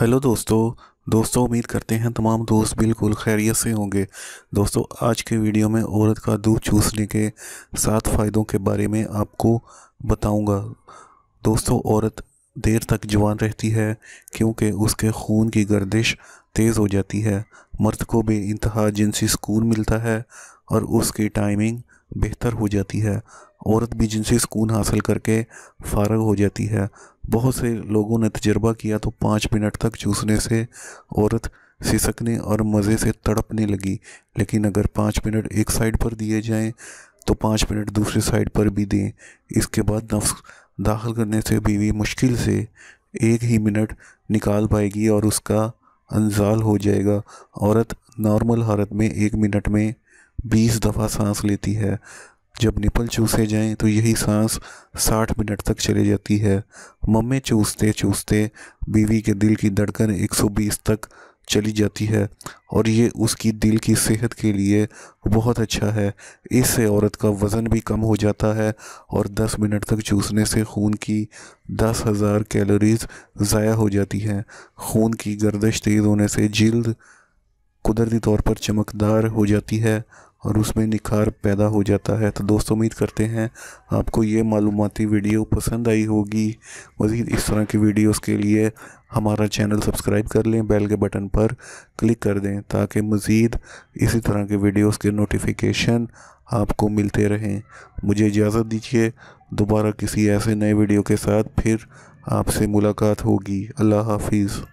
hello दोस्तों दोस्तों उम्मीद करते हैं तमाम दोस्त बिल्कुल खैरियत से होंगे दोस्तों आज के वीडियो में औरत का दूध चूसने के सात फ़ायदों के बारे में आपको बताऊंगा दोस्तों औरत देर तक जवान रहती है क्योंकि उसके खून की गर्दिश तेज़ हो जाती है मर्द को बे इंतहा जिनसी सुकून मिलता है और उसकी टाइमिंग बेहतर हो जाती है औरत भी जिनसी सुकून हासिल करके फारग हो जाती है बहुत से लोगों ने तजर्बा किया तो पाँच मिनट तक चूसने से औरत सिसकने और मज़े से तड़पने लगी लेकिन अगर पाँच मिनट एक साइड पर दिए जाएं तो पाँच मिनट दूसरी साइड पर भी दें इसके बाद नफ्स दाखिल करने से बीवी मुश्किल से एक ही मिनट निकाल पाएगी और उसका अनजाल हो जाएगा औरत नॉर्मल हालत में एक मिनट में बीस दफ़ा सांस लेती है जब निपल चूसे जाएं तो यही सांस साठ मिनट तक चली जाती है मम्मे चूसते चूसते बीवी के दिल की धड़कन 120 तक चली जाती है और ये उसकी दिल की सेहत के लिए बहुत अच्छा है इससे औरत का वज़न भी कम हो जाता है और 10 मिनट तक चूसने से खून की दस हज़ार कैलोरीज़ ज़ाया हो जाती हैं खून की गर्दश तेज़ होने से जल्द कुदरती तौर पर चमकदार हो जाती है और उसमें निखार पैदा हो जाता है तो दोस्तों उम्मीद करते हैं आपको ये मालूमती वीडियो पसंद आई होगी मज़ीद इस तरह की वीडियोस के लिए हमारा चैनल सब्सक्राइब कर लें बेल के बटन पर क्लिक कर दें ताकि मज़ीद इसी तरह के वीडियोस के नोटिफिकेशन आपको मिलते रहें मुझे इजाज़त दीजिए दोबारा किसी ऐसे नए वीडियो के साथ फिर आपसे मुलाकात होगी अल्लाह हाफिज़